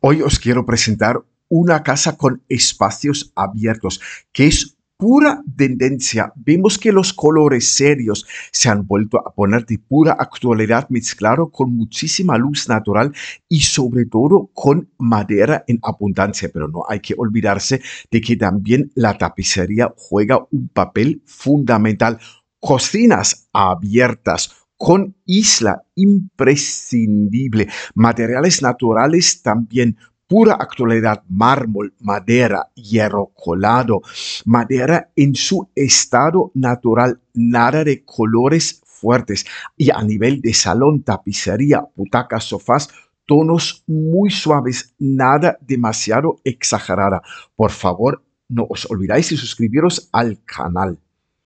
Hoy os quiero presentar una casa con espacios abiertos, que es pura tendencia. Vemos que los colores serios se han vuelto a poner de pura actualidad mezclado con muchísima luz natural y sobre todo con madera en abundancia. Pero no hay que olvidarse de que también la tapicería juega un papel fundamental. Cocinas abiertas, con isla imprescindible, materiales naturales también, pura actualidad, mármol, madera, hierro colado, madera en su estado natural, nada de colores fuertes y a nivel de salón, tapicería, butacas, sofás, tonos muy suaves, nada demasiado exagerada. Por favor, no os olvidáis de suscribiros al canal.